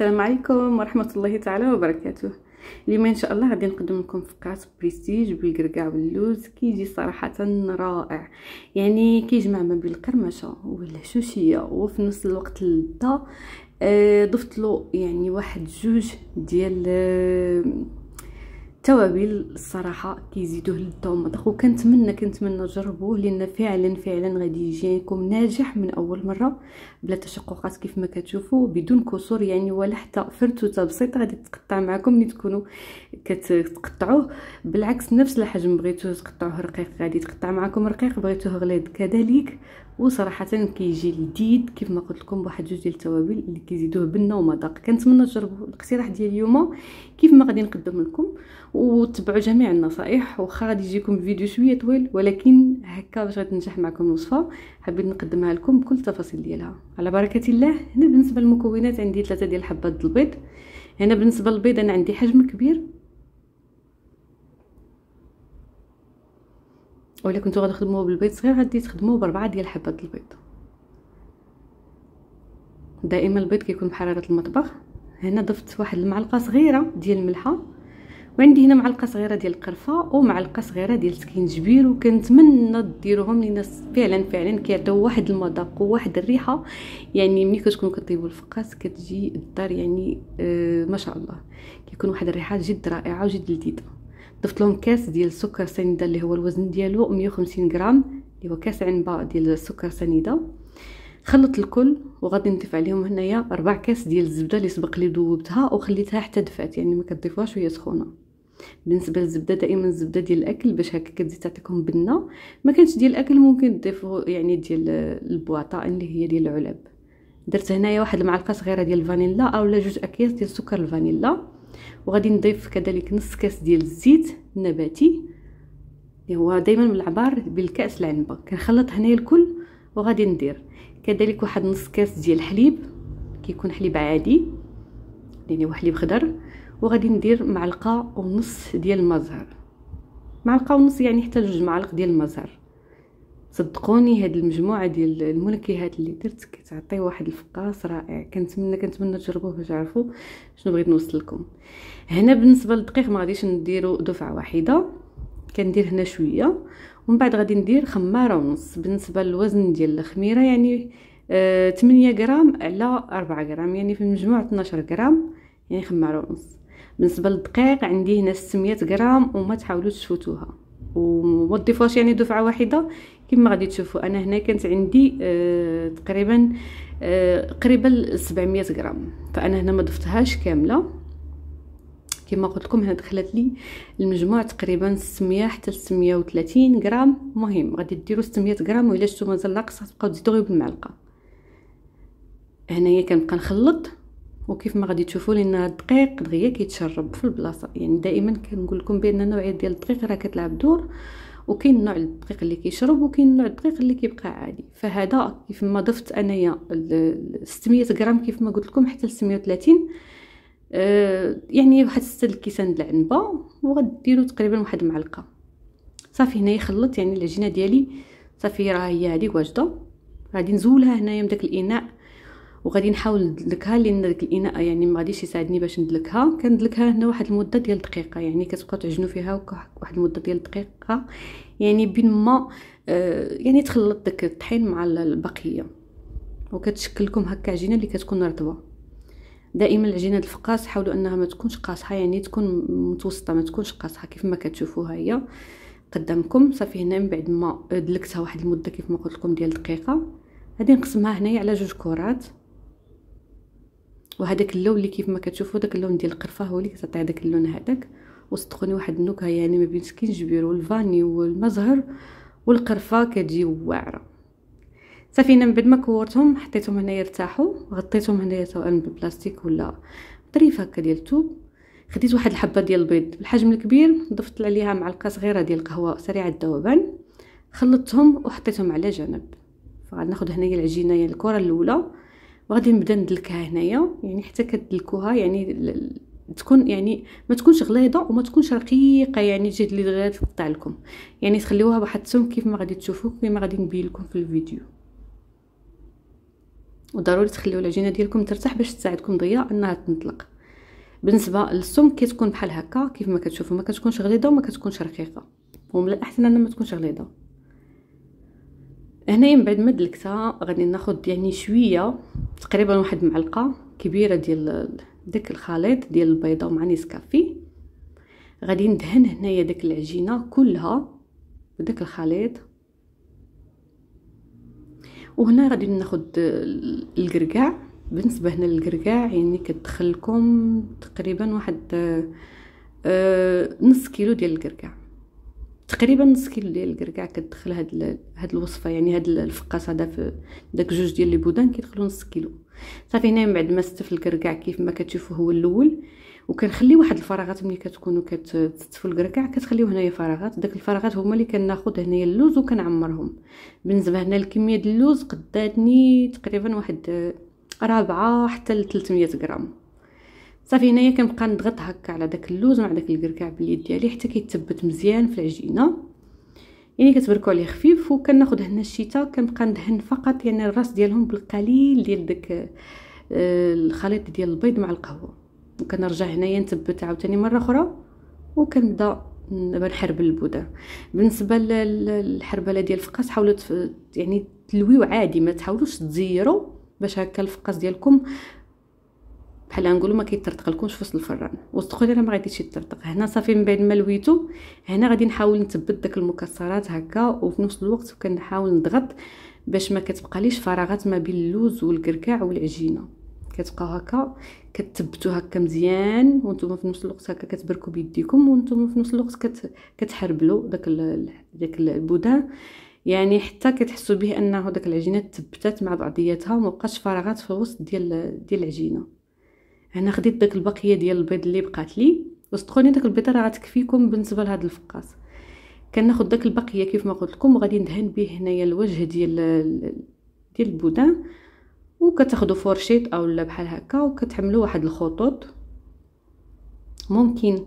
السلام عليكم ورحمه الله تعالى وبركاته اليوم ان شاء الله غادي نقدم لكم فقاعه بريستيج بالكركاع واللوز كيجي صراحه رائع يعني كيجمع ما بين القرمشه والحشوشيه وفي نفس الوقت اللذه آه، ضفت له يعني واحد جوج ديال آه، التوابل الصراحه كيزيدوه للطعم داك وكنتمنى كنتمنى تجربوه لان فعلا فعلا غادي يجي ناجح من اول مره بلا تشققات كيف ما كتشوفوا بدون كسور يعني ولا حتى فرتوته بسيطه غادي تقطع معكم ملي تكونوا كتقطعوه بالعكس نفس الحجم بغيتوه تقطعوه رقيق غادي تقطع معكم رقيق بغيتوه غليظ كذلك وصراحه كيجي لذيذ كيف ما قلت لكم بواحد جوج ديال التوابل اللي كيزيدوه بنه ومذاق كنتمنى تجربوا الاقتراح ديال اليوم كيف ما غادي نقدم لكم وتبعوا جميع النصائح واخا غادي يجيكم فيديو شويه طويل ولكن هكا باش غتنجح معكم الوصفه حبيت نقدمها لكم بكل التفاصيل ديالها على بركه الله هنا بالنسبه للمكونات عندي ثلاثه ديال حبات البيض هنا بالنسبه للبيض انا عندي حجم كبير ولا كنتو غتخدموه بالبيض صغير غادي تخدموه بربعه ديال حبات البيض دائما البيض كيكون بحراره المطبخ هنا ضفت واحد المعلقه صغيره ديال الملحه وعندي هنا معلقه صغيره ديال القرفه ومعلقه صغيره ديال السكينجبير وكنتمنى ديروهم لينا فعلا فعلا كيعطيو واحد المذاق وواحد الريحه يعني ملي كتكون كطيبوا الفقاس كتجي الدار يعني آه ما شاء الله كيكون واحد الريحه جد رائعه وجد لذيذه ضفت لهم كاس ديال السكر سنيده اللي هو الوزن ديالو 150 غرام اللي هو كاس عنبه ديال السكر سنيده خلط الكل وغادي نضيف عليهم هنايا ربع كاس ديال الزبده اللي سبق لي ذوبتها وخليتها حتى دفات يعني ما كتضيفوهاش وهي سخونه بالنسبه للزبده دائما الزبده ديال الاكل باش هكا كتزيد تعطيكم بنه ما كانش ديال الاكل ممكن تضيفوا يعني ديال البواطه اللي هي ديال العلب درت هنايا واحد المعلقه صغيره ديال الفانيلا اولا جوج اكياس ديال سكر الفانيلا وغادي نضيف كذلك نص كاس ديال الزيت النباتي اللي هو دائما من العبار بالكاس العنبه كنخلط هنايا الكل وغادي ندير كذلك واحد نص كاس ديال الحليب كيكون حليب عادي يعني هو حليب خضر وغادي ندير معلقه ونص ديال زهر معلقه ونص يعني حتى جوج معالق ديال زهر صدقوني هاد المجموعه ديال الملكيات اللي درت كتعطي واحد الفقاس رائع كنتمنى كنتمنى تجربوه باش تعرفوا شنو بغيت نوصل لكم هنا بالنسبه للدقيق ما غاديش نديرو دفعه واحده كندير هنا شويه ومن بعد غادي ندير خماره ونص بالنسبه للوزن ديال الخميره يعني آه 8 غرام على 4 غرام يعني في المجموع 12 غرام يعني خماره ونص بالنسبه للدقيق عندي هنا 600 غرام وما تحاولوش تفوتوها وما تضيفوهاش يعني دفعه واحده كما غادي تشوفوا انا هنا كانت عندي آه تقريبا آه قريبا 700 غرام فانا هنا ما ضفتهاش كامله كما قلت لكم هنا دخلت لي المجموع تقريبا 600 حتى 630 غرام مهم غادي ديروا 600 غرام والا شفتوا مازال ناقص غتبقاو تزيدوا غير بالمعلقه هنايا كنبقى نخلط وكيف ما غادي تشوفوا لان الدقيق دغيا كيتشرب في البلاصه يعني دائما كنقول لكم بان النوعيه ديال الدقيق راه كتلعب دور وكاين نوع الدقيق اللي كيشرب وكاين نوع الدقيق اللي كيبقى عادي فهذا كيف ما ضفت انايا 600 غرام كيف ما قلت لكم حتى 630 آه يعني واحد 6 الكيسان ديال العنبه وغديروا تقريبا واحد معلقه صافي هنايا خلطت يعني العجينه ديالي صافي راه هي هذه واجده غادي نزولها هنايا من داك الاناء وغادي نحاول ندلكها لان داك الاناء يعني ما غاديش يساعدني باش ندلكها كندلكها هنا واحد المده ديال دقيقه يعني كتبقى تعجنوا فيها واحد المده ديال دقيقه يعني بين ما آه، يعني تخلط داك الطحين مع البقيه وكتشكل لكم هكا عجينه اللي كتكون رطبه دائما العجينه الفقاس حاولوا انها ما تكونش قاصحه يعني تكون متوسطه ما تكونش قاصحه كيف ما كتشوفوها هي قدامكم صافي هنا من بعد ما دلكتها واحد المده كيف ما قلت لكم ديال دقيقه غادي نقسمها هنايا على جوج كرات وهذاك اللون اللي كيف ما كتشوفوا داك اللون ديال القرفه هو اللي كتعطي داك اللون هذاك وصدقوني واحد النكهه يعني ما بين الكنجبير والفاني والمزهر والقرفه كتجي واعره صافي انا من بعد ما كورتهم حطيتهم هنا يرتاحوا غطيتهم هنايا سواء بالبلاستيك ولا طريف هكا ديال الثوب خديت واحد الحبه ديال البيض بالحجم الكبير ضفت عليها معلقه صغيره ديال القهوه سريعه الذوبان خلطتهم وحطيتهم على جنب فغناخذ هنايا العجينه الكره الاولى وغادي نبدا ندلكها هنايا يعني حتى كدلكوها يعني تكون يعني ما تكونش غليظه وما تكونش رقيقه يعني تجي اللي غير تقطع لكم يعني تخليوها بواحد السمك كيف ما غادي تشوفوا كيف ما غادي نبين لكم في الفيديو وضروري تخليو العجينه ديالكم ترتاح باش تساعدكم ضياء انها تنطلق بالنسبه للسمك كتكون بحال هكا كيف ما كتشوفوا ما كتكونش غليظه وما كتكونش رقيقه ومن الاحسن انها ما تكونش غليظه هنايا من بعد ما دلكتها غادي ناخد يعني شويه تقريبا واحد معلقه كبيره ديال داك الخليط ديال البيضه مع نسكافي غادي ندهن هنايا داك العجينه كلها بداك الخليط وهنا غادي ناخد الكركاع بالنسبه هنا للكركاع يعني كتدخل لكم تقريبا واحد آه، نص كيلو ديال الكركاع تقريبا نص كيلو ديال الكركاع كتدخل هاد هاد الوصفه يعني هاد الفقاس هذا في داك جوج ديال لي بودان كيدخلوا نص كيلو صافي هنا من بعد ما استف الكركاع كيف ما كتشوفوا هو الاول وكنخلي واحد الفراغات ملي كتكونوا كتستفوا الكركاع كتخليو هنايا فراغات داك الفراغات هما اللي كناخذ هنايا اللوز وكنعمرهم بالنسبه هنا لكميه اللوز قداتني تقريبا واحد رابعه حتى ل 300 غرام صافي هنايا كنبقى نضغط هكا على داك اللوز مع داك الكركاع باليد ديالي حتى كيتثبت مزيان في العجينه يعني كتبركو عليه خفيف وكناخذ هنا الشيتا كنبقى ندهن فقط يعني الراس ديالهم بالقليل ديال داك آه، الخليط ديال البيض مع القهوه وكنرجع هنايا نثبت عاوتاني مره اخرى وكنبدا دابا نحربل البوده بالنسبه للحربله ديال الفقاس حاولوا يعني تلويو عادي ما تحاولوش تزيرو باش هكا الفقاس ديالكم بحال نقولوا ما كيطرطق في وسط الفران وسط خويا راه ما غاديش يترتق هنا صافي من بعد ما لويتو هنا غادي نحاول نثبت داك المكسرات هكا وفي نفس الوقت كنحاول نضغط باش ما كتبقاليش فراغات ما بين اللوز والكركاع والعجينه كتبقاو هكا كتثبتوا هكا مزيان وانتم في نفس الوقت هكا كتبركوا بيديكم وانتم في نفس الوقت كت... كتحربلوا داك ال... داك البودان يعني حتى كتحسوا به انه داك العجينه تثبتات مع بعضياتها وما بقاش فراغات في الوسط ديال ديال العجينه هنا خديت داك البقيه ديال البيض اللي بقات لي وصدقوني داك البيض راه غتكفيكم بالنسبه لهاد الفقاس كناخذ داك البقيه كيف ما قلت لكم وغادي ندهن به هنايا الوجه ديال ديال البودان وكتاخذوا فورشيت اولا بحال هكا وكتحملوا واحد الخطوط ممكن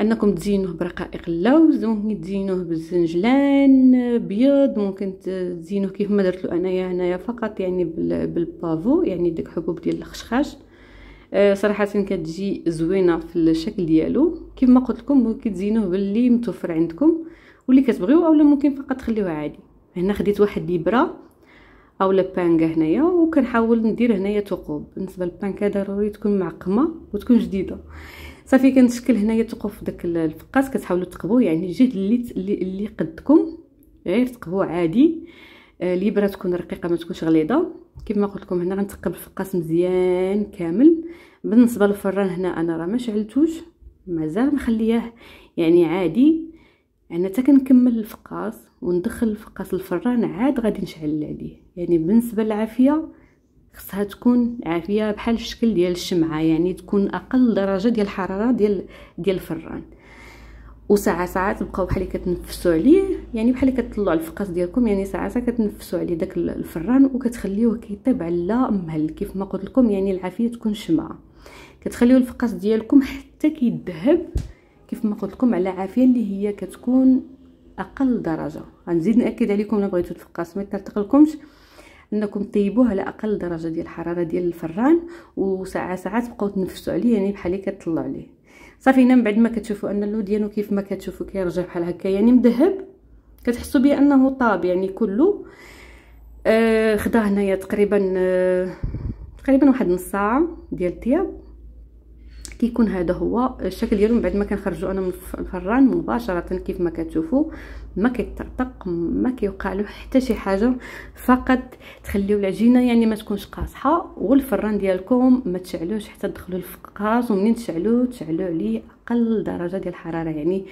انكم تزينوه برقائق اللوز ممكن تزينوه بالزنجلان بيض ممكن تزينوه كيف ما درت له انايا هنايا فقط يعني بالبافو يعني ديك حبوب ديال الخشخاش آه، صراحه كتجي زوينه في الشكل ديالو كما قلت لكم ممكن تزينوه باللي متوفر عندكم واللي كتبغيو اولا ممكن فقط تخليوه عادي هنا خديت واحد ليبره اولا بانكا هنايا وكنحاول ندير هنايا ثقوب بالنسبه للبانكا ضروري تكون معقمه وتكون جديده صافي كنشكل هنايا ثقوب داك الفقاس كتحاولوا تقبوه يعني الجهد اللي اللي قدكم غير تقبوه عادي ليبره تكون رقيقه ما تكونش غليظه كما قلت لكم هنا غنتقب الفقاس مزيان كامل بالنسبه للفران هنا انا راه ما شعلتوش مازال مخلياه يعني عادي انا حتى كنكمل الفقاس وندخل الفقاس الفران عاد غادي نشعل عليه يعني بالنسبه للعافيه خصها تكون عافيه بحال الشكل ديال الشمعه يعني تكون اقل درجه ديال الحراره ديال ديال الفران وساعه ساعات تبقاو بحال كتنفسوا عليه يعني بحال كتطلعوا الفقاس ديالكم يعني ساعه ساعه كتنفسوا عليه داك الفران وكتخليوه كيطيب على مهل كيف ما قلت لكم يعني العافيه تكون شمعه كتخليو الفقاس ديالكم حتى كيذهب كيف ما قلت لكم على عافيه اللي هي كتكون اقل درجه غنزيد ناكد عليكم الا بغيتو الفقاس ما انكم طيبوه على اقل درجه ديال الحراره ديال الفران وساعه ساعات تبقاو تنفسوا عليه يعني بحال اللي كتطلعوا عليه صافي هنا من بعد ما كتشوفوا ان اللو ديالو كيف ما كتشوفوا كيرجع بحال هكا يعني مذهب كتحسوا بانه طاب يعني كله آه خدا هنايا تقريبا آه تقريبا واحد نص ساعه ديال الثياب كيكون هذا هو الشكل ديالو من بعد ما كنخرجو انا من الفران مباشره كيف ما كتشوفوا ما كيطرطق ما كيوقع له حتى شي حاجه فقط تخليو العجينه يعني ما تكونش قاصحه والفران ديالكم ما تشعلوش حتى تدخلوا الفقاص ومنين تشعلوه تشعلوا عليه اقل درجه ديال الحراره يعني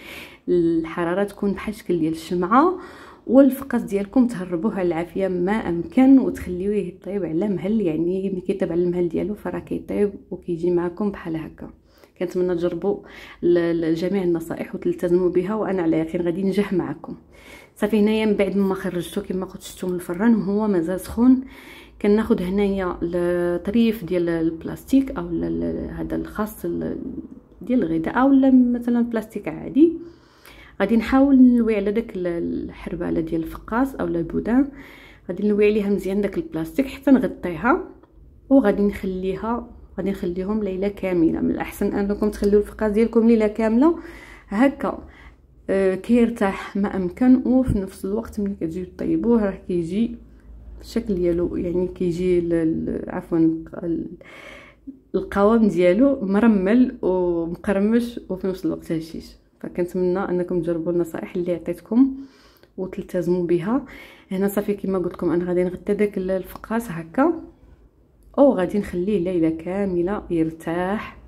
الحراره تكون بحال شكل ديال الشمعه والفقاس ديالكم تهربوه على العافيه ما امكن وتخليوه يطيب على مهل يعني ملي كيطيب على المهل ديالو فراه كيطيب وكيجي معكم بحال هكا كنتمنى تجربوا جميع النصائح وتلتزموا بها وانا على يقين غادي ننجح معكم صافي هنايا من بعد ما خرجته كما قلت شفتو من الفران وهو مازال سخون كناخذ هنايا الطريف ديال البلاستيك او هذا الخاص ديال الغذاء او مثلا بلاستيك عادي غادي نحاول نلوي على داك الحرباله ديال الفقاس اولا البودان غادي نلوي عليها مزيان داك البلاستيك حتى نغطيها وغادي نخليها غادي نخليهم ليله كامله من الاحسن انكم تخليو الفقاس ديالكم ليله كامله هكا أه كيرتاح ما امكن وفي نفس الوقت ملي كتجيو طيبوه راه كيجي الشكل ديالو يعني كيجي عفوا القوام ديالو مرمل ومقرمش وفي نفس الوقت هشيش فكنتمنى انكم تجربوا النصائح اللي عطيتكم وتلتزموا بها هنا صافي كما قلت لكم انا غادي نغطي داك الفقاس هكا او غادي نخليه ليله كامله يرتاح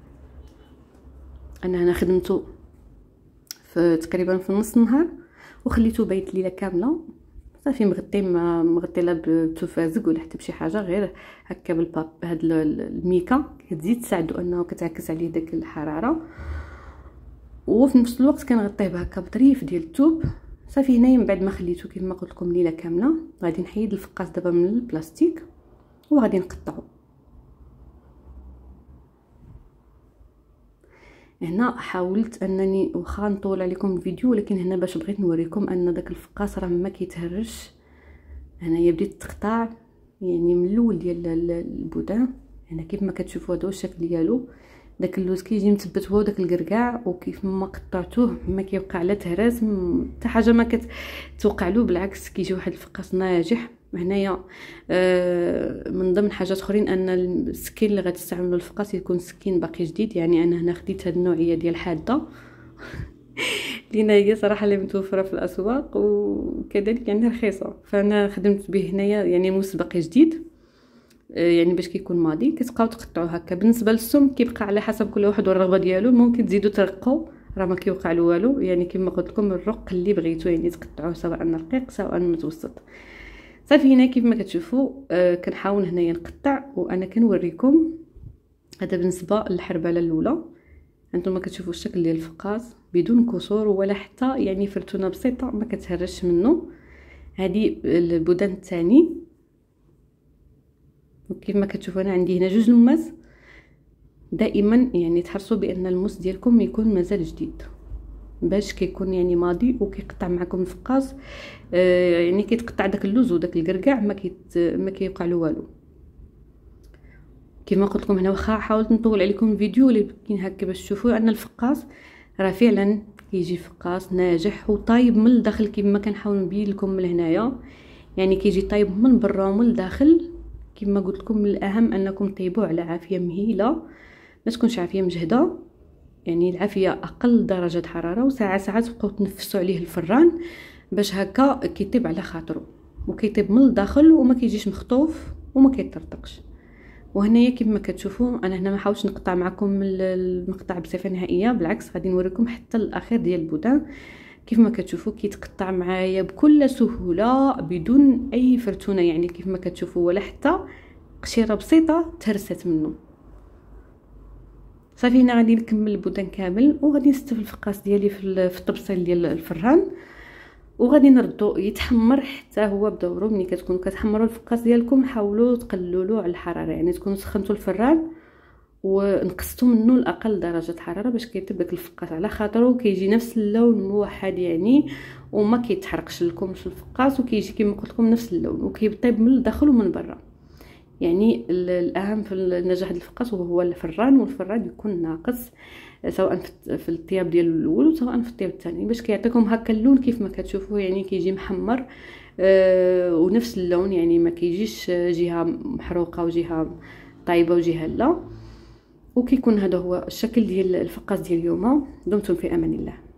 انا هنا خدمته في تقريبا في نص النهار وخليته بيت ليله كامله صافي مغطي ما مغطي لا بتفازق ولا حتى بشي حاجه غير هكا بالباب بهاد الميكا كتزيد تساعدو انه كتعكس عليه داك الحراره وفي نفس الوقت كنغطيه بهكا بطريف ديال الثوب صافي هنايا من بعد ما خليته كما قلت لكم ليله كامله غادي نحيد الفقاس دابا من البلاستيك وغادي نقطعو هنا حاولت انني واخا نطول عليكم الفيديو ولكن هنا باش بغيت نوريكم ان داك الفقاس راه ما كيتهرش هنايا بديت تقطع يعني من الاول ديال البودان هنا كيف ما كتشوفوا هذا هو الشكل ديالو داك اللوز كيجي متبت هو داك الكركاع وكيف ما قطعتوه ما كيوقع لا تهراس حتى حاجه ما كتوقع له بالعكس كيجي واحد الفقاس ناجح هنايا آه من ضمن حاجات اخرين ان السكين اللي غتستعملوا الفقاس يكون سكين باقي جديد يعني انا هنا خديت هاد النوعيه ديال حاده لينا هي صراحه اللي متوفره في الاسواق وكذلك يعني رخيصه فانا خدمت به هنايا يعني موس باقي جديد يعني باش كيكون ماضي كتبقاو تقطعوا هكا بالنسبه للسم كيبقى على حسب كل واحد والرغبه ديالو ممكن تزيدوا ترقوا راه ما كيوقع له والو يعني كما قلت لكم الرق اللي بغيتو يعني تقطعوه سواء رقيق سواء متوسط صافي هنا كيف ما كتشوفوا آه كنحاول هنايا نقطع وانا كنوريكم هذا بالنسبه للحربله الاولى ما كتشوفوا الشكل ديال الفقاس بدون كسور ولا حتى يعني فرتونه بسيطه ما كتهرش منه هذه البودان الثاني كيف ما كتشوفوا انا عندي هنا جوج لمات دائما يعني تحرصوا بان الموس ديالكم يكون مازال جديد باش كيكون يعني ماضي وكيقطع معكم الفقاص آه يعني كيتقطع داك اللوز وداك الكركاع ما كيت ما كيوقع له والو كما قلت لكم هنا واخا حاولت نطول عليكم الفيديو ولكن هكا باش تشوفوا ان الفقاص راه فعلا كيجي فقاص ناجح وطايب من الداخل كما كنحاول نبين لكم من هنايا يعني كيجي طايب من برا ومن الداخل كما قلت لكم من الاهم انكم طيبوا على عافيه مهيله ما تكونش عافيه مجهده يعني العافيه اقل درجه حراره وساعه ساعه تبقاو تنفسوا عليه الفران باش هكا كيطيب على خاطرو وكيطيب من الداخل وما كيجيش مخطوف وما كيطرطقش وهنايا كما كتشوفوا انا هنا ما حاولتش نقطع معكم المقطع بصفه نهائيه بالعكس غادي نوريكم حتى الاخير ديال البودان كيف ما كتشوفوا كيتقطع معايا بكل سهوله بدون اي فرتونه يعني كيف ما كتشوفوا ولا حتى قشيره بسيطه تهرست منه صافي هنا غادي نكمل البودان كامل وغادي نستف الفقاس ديالي في الطبسيل ديال الفران وغادي نردو يتحمر حتى هو بدورو ملي كتكونوا كتحمروا الفقاس ديالكم حاولوا تقللوا على الحراره يعني تكونوا سخنتوا الفران ونقصتو منه لاقل درجه حراره باش كيطيب داك الفقاس على خاطرو كيجي نفس اللون موحد يعني وما كيتحرقش لكم في الفقاس وكيجي كما قلت لكم نفس اللون وكيطيب من الداخل ومن برا يعني الاهم في النجاح ديال الفقاس وهو الفران والفران يكون ناقص سواء في الطياب ديال الاول وسواء في الطياب الثاني باش كيعطيكم هكا اللون كيف ما كتشوفوه يعني كيجي محمر آه ونفس اللون يعني ما كيجيش جهه محروقه وجهه طايبه وجهه لا وكيكون هذا هو الشكل ديال الفقاس ديال اليوم دمتم في امان الله